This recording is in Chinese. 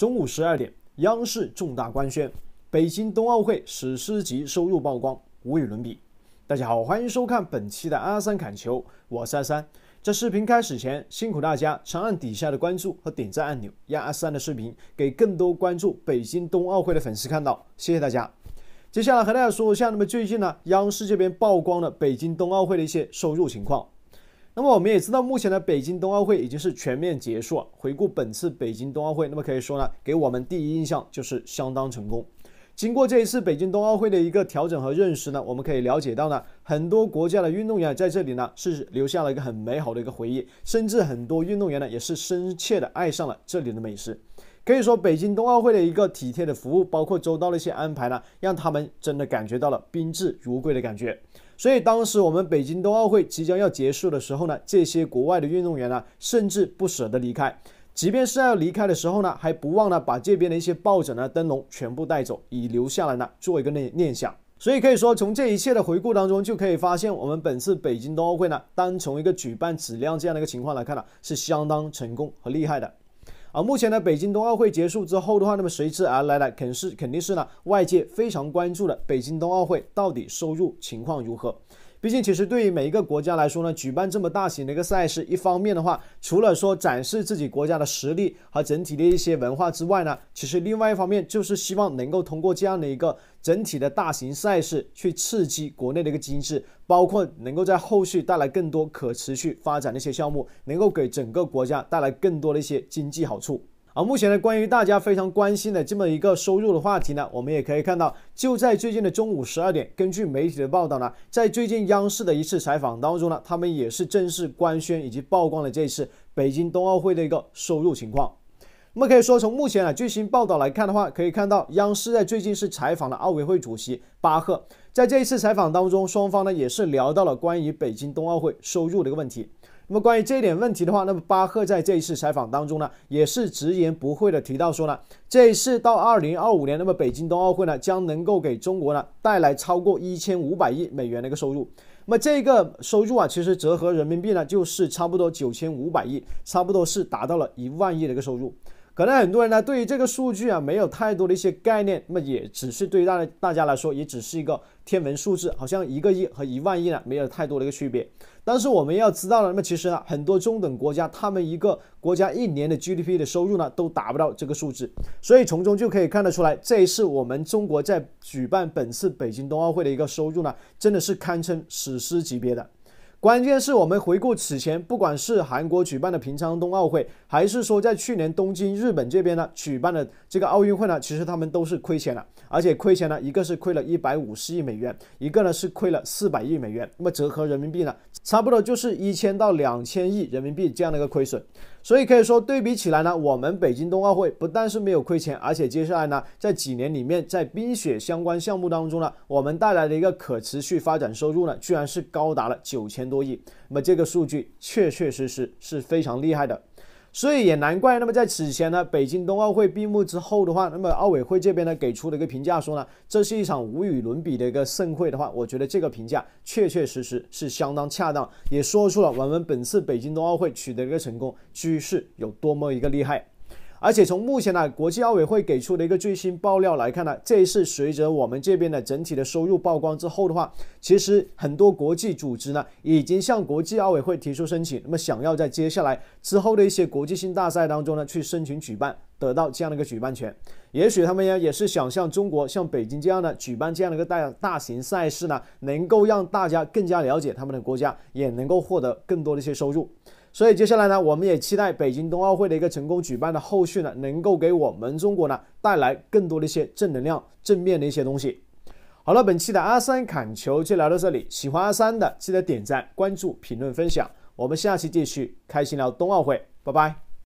中午十二点，央视重大官宣，北京冬奥会史诗级收入曝光，无与伦比。大家好，欢迎收看本期的阿三侃球，我是阿三。在视频开始前，辛苦大家长按底下的关注和点赞按钮，让阿三的视频给更多关注北京冬奥会的粉丝看到，谢谢大家。接下来和大家说一下，那么最近呢，央视这边曝光了北京冬奥会的一些收入情况。那么我们也知道，目前的北京冬奥会已经是全面结束。回顾本次北京冬奥会，那么可以说呢，给我们第一印象就是相当成功。经过这一次北京冬奥会的一个调整和认识呢，我们可以了解到呢，很多国家的运动员在这里呢是留下了一个很美好的一个回忆，甚至很多运动员呢也是深切的爱上了这里的美食。可以说，北京冬奥会的一个体贴的服务，包括周到的一些安排呢，让他们真的感觉到了宾至如归的感觉。所以当时我们北京冬奥会即将要结束的时候呢，这些国外的运动员呢，甚至不舍得离开，即便是要离开的时候呢，还不忘呢把这边的一些抱枕呢、灯笼全部带走，以留下来呢做一个念念想。所以可以说，从这一切的回顾当中，就可以发现我们本次北京冬奥会呢，单从一个举办质量这样的一个情况来看呢，是相当成功和厉害的。而目前呢，北京冬奥会结束之后的话，那么随之而来的肯是肯定是呢，外界非常关注的北京冬奥会到底收入情况如何。毕竟，其实对于每一个国家来说呢，举办这么大型的一个赛事，一方面的话，除了说展示自己国家的实力和整体的一些文化之外呢，其实另外一方面就是希望能够通过这样的一个整体的大型赛事，去刺激国内的一个经济，包括能够在后续带来更多可持续发展的一些项目，能够给整个国家带来更多的一些经济好处。而目前呢，关于大家非常关心的这么一个收入的话题呢，我们也可以看到，就在最近的中午十二点，根据媒体的报道呢，在最近央视的一次采访当中呢，他们也是正式官宣以及曝光了这次北京冬奥会的一个收入情况。那么可以说，从目前啊最新报道来看的话，可以看到央视在最近是采访了奥委会主席巴赫，在这一次采访当中，双方呢也是聊到了关于北京冬奥会收入的一个问题。那么关于这一点问题的话，那么巴赫在这一次采访当中呢，也是直言不讳的提到说呢，这一次到二零二五年，那么北京冬奥会呢，将能够给中国呢带来超过一千五百亿美元的一个收入。那么这个收入啊，其实折合人民币呢，就是差不多九千五百亿，差不多是达到了一万亿的一个收入。可能很多人呢对于这个数据啊没有太多的一些概念，那么也只是对大大家来说也只是一个天文数字，好像一个亿和一万亿呢没有太多的一个区别。但是我们要知道了，那么其实呢很多中等国家他们一个国家一年的 GDP 的收入呢都达不到这个数字，所以从中就可以看得出来，这一次我们中国在举办本次北京冬奥会的一个收入呢真的是堪称史诗级别的。关键是我们回顾此前，不管是韩国举办的平昌冬奥会，还是说在去年东京日本这边呢举办的这个奥运会呢，其实他们都是亏钱了，而且亏钱呢，一个是亏了一百五十亿美元，一个呢是亏了四百亿美元，那么折合人民币呢，差不多就是一千到两千亿人民币这样的一个亏损。所以可以说，对比起来呢，我们北京冬奥会不但是没有亏钱，而且接下来呢，在几年里面，在冰雪相关项目当中呢，我们带来的一个可持续发展收入呢，居然是高达了九千多亿。那么这个数据确确实实是非常厉害的。所以也难怪。那么在此前呢，北京冬奥会闭幕之后的话，那么奥委会这边呢给出了一个评价，说呢，这是一场无与伦比的一个盛会的话，我觉得这个评价确确实实是相当恰当，也说出了我们本次北京冬奥会取得一个成功居士有多么一个厉害。而且从目前呢，国际奥委会给出的一个最新爆料来看呢，这也是随着我们这边的整体的收入曝光之后的话，其实很多国际组织呢已经向国际奥委会提出申请，那么想要在接下来之后的一些国际性大赛当中呢，去申请举办，得到这样的一个举办权。也许他们呢也是想像中国像北京这样的举办这样的一个大大型赛事呢，能够让大家更加了解他们的国家，也能够获得更多的一些收入。所以接下来呢，我们也期待北京冬奥会的一个成功举办的后续呢，能够给我们中国呢带来更多的一些正能量、正面的一些东西。好了，本期的阿三侃球就聊到这里，喜欢阿三的记得点赞、关注、评论、分享，我们下期继续开心聊冬奥会，拜拜。